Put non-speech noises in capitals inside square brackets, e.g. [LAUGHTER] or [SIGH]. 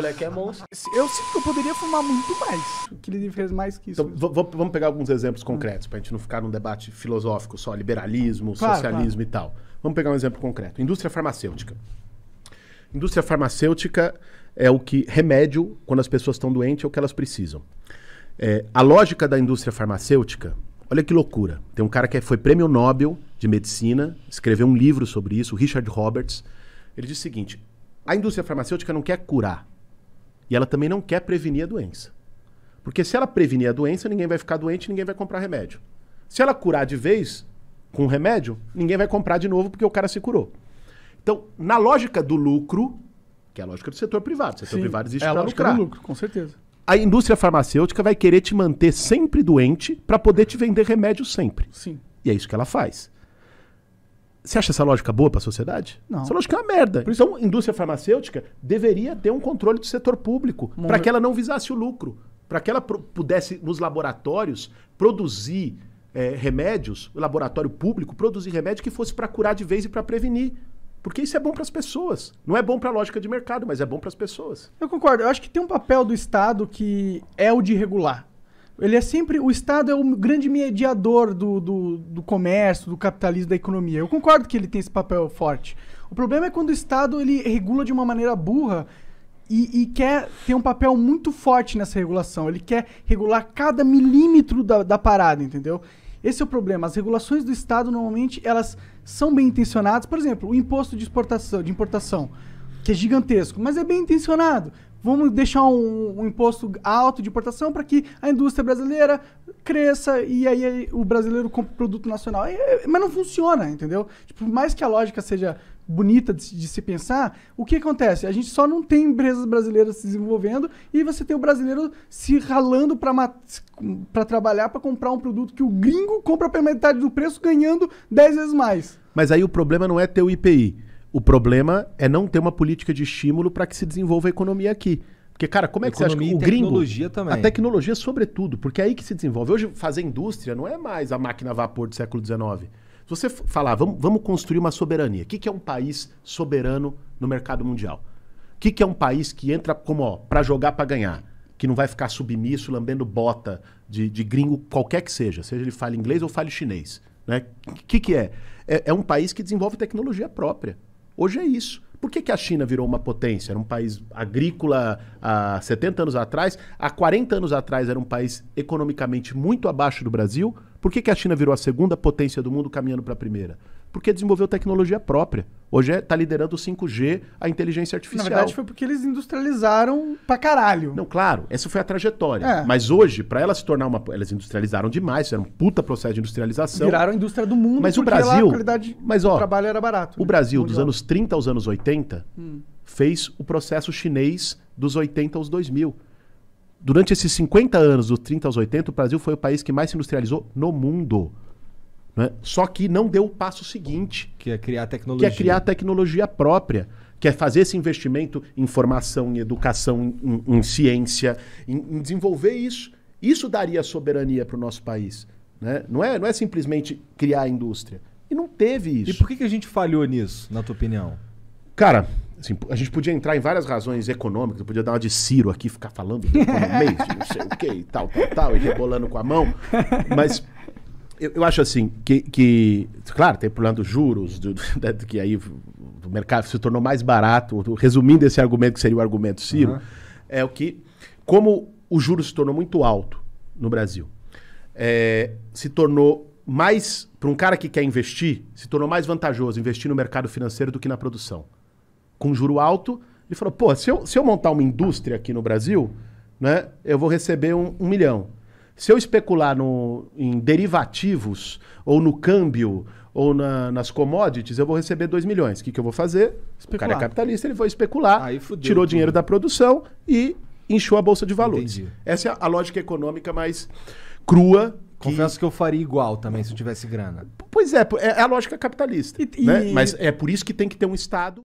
moleque é monstro. Eu sinto que eu poderia fumar muito mais. Que ele fez mais que isso. Então, vamos pegar alguns exemplos concretos, para a gente não ficar num debate filosófico só, liberalismo, claro, socialismo claro. e tal. Vamos pegar um exemplo concreto. Indústria farmacêutica. Indústria farmacêutica é o que remédio quando as pessoas estão doentes é o que elas precisam. É, a lógica da indústria farmacêutica, olha que loucura. Tem um cara que foi prêmio Nobel de medicina, escreveu um livro sobre isso, Richard Roberts. Ele diz o seguinte: a indústria farmacêutica não quer curar, e ela também não quer prevenir a doença. Porque se ela prevenir a doença, ninguém vai ficar doente, ninguém vai comprar remédio. Se ela curar de vez com o remédio, ninguém vai comprar de novo porque o cara se curou. Então, na lógica do lucro, que é a lógica do setor privado, o setor Sim, privado existe é para lucrar. Do lucro, com certeza. A indústria farmacêutica vai querer te manter sempre doente para poder te vender remédio sempre. Sim. E é isso que ela faz. Você acha essa lógica boa para a sociedade? Não. Essa lógica é uma merda. Por isso, então, a indústria farmacêutica deveria ter um controle do setor público para que ela não visasse o lucro, para que ela pudesse, nos laboratórios, produzir é, remédios, o laboratório público produzir remédio que fosse para curar de vez e para prevenir. Porque isso é bom para as pessoas. Não é bom para a lógica de mercado, mas é bom para as pessoas. Eu concordo. Eu acho que tem um papel do Estado que é o de regular. Ele é sempre. O Estado é o grande mediador do, do, do, comércio, do capitalismo, da economia. Eu concordo que ele tem esse papel forte. O problema é quando o Estado ele regula de uma maneira burra e, e quer ter um papel muito forte nessa regulação. Ele quer regular cada milímetro da, da parada, entendeu? Esse é o problema. As regulações do Estado normalmente elas são bem intencionadas. Por exemplo, o imposto de exportação, de importação, que é gigantesco, mas é bem intencionado. Vamos deixar um, um imposto alto de importação para que a indústria brasileira cresça e aí o brasileiro compre produto nacional. É, é, mas não funciona, entendeu? Tipo, por mais que a lógica seja bonita de, de, se pensar, o que acontece? A gente só não tem empresas brasileiras se desenvolvendo e você tem o brasileiro se ralando para trabalhar, para comprar um produto que o gringo compra pela metade do preço, ganhando 10 vezes mais. Mas aí o problema não é ter o IPI. O problema é não ter uma política de estímulo para que se desenvolva a economia aqui. Porque, cara, como é que economia você acha que o gringo... tecnologia também. A tecnologia, é sobretudo, porque é aí que se desenvolve. Hoje, fazer indústria não é mais a máquina a vapor do século XIX. Se você falar, vamos, vamos construir uma soberania. O que, que é um país soberano no mercado mundial? O que, que é um país que entra como, ó, para jogar, para ganhar? Que não vai ficar submisso, lambendo bota de, de gringo qualquer que seja, seja ele fale inglês ou fale chinês. O né? que, que é? é? É um país que desenvolve tecnologia própria. Hoje é isso. Por que, que a China virou uma potência? Era um país agrícola há 70 anos atrás, há 40 anos atrás era um país economicamente muito abaixo do Brasil. Por que, que a China virou a segunda potência do mundo caminhando para a primeira? porque desenvolveu tecnologia própria. Hoje está é, tá liderando o 5G, a inteligência artificial. Na verdade, foi porque eles industrializaram pra caralho. Não, claro, essa foi a trajetória. É. Mas hoje, para ela se tornar uma. Elas industrializaram demais, era um puta processo de industrialização. Viraram a indústria do mundo, mas o Brasil, a qualidade mas, ó, do trabalho era barato. O né? Brasil, dos anos 30 aos anos 80, hum. fez o processo chinês dos 80 aos 2000. Durante esses 50 anos, dos 30 aos 80, o Brasil foi o país que mais se industrializou no mundo. Né? Só que não deu o passo seguinte. Que é criar tecnologia. Que é criar tecnologia própria. Que é fazer esse investimento em formação, em educação, em, em ciência, em, em desenvolver isso. Isso daria soberania para o nosso país. Né? Não, é, não é simplesmente criar a indústria. E não teve isso. E por que, que a gente falhou nisso, na tua opinião? Cara, assim, a gente podia entrar em várias razões econômicas, eu podia dar uma de Ciro aqui, ficar falando de mês [LAUGHS] não sei o que e tal, tal, tal, e rebolando com a mão. Mas eu, eu, acho assim, que, que, claro, tem por problema dos juros, do, do, [LAUGHS] né, que aí o mercado se tornou mais barato. Resumindo esse argumento, que seria o argumento Ciro, uhum. é o que, como o juro se tornou muito alto no Brasil, é, se tornou mais, para um cara que quer investir, se tornou mais vantajoso investir no mercado financeiro do que na produção. Com juro alto, ele falou, pô, se eu, se eu montar uma indústria aqui no Brasil, né, eu vou receber um, um milhão. Se eu especular no, em derivativos, ou no câmbio, ou na, nas commodities, eu vou receber 2 milhões. O que, que eu vou fazer? Especular. O cara é capitalista, ele foi especular, Aí fudeu, tirou tudo. dinheiro da produção e encheu a bolsa de valores. Entendi. Essa é a lógica econômica mais crua que... Confesso que eu faria igual também se eu tivesse grana. Pois é, é a lógica capitalista. E, né? e... Mas é por isso que tem que ter um Estado.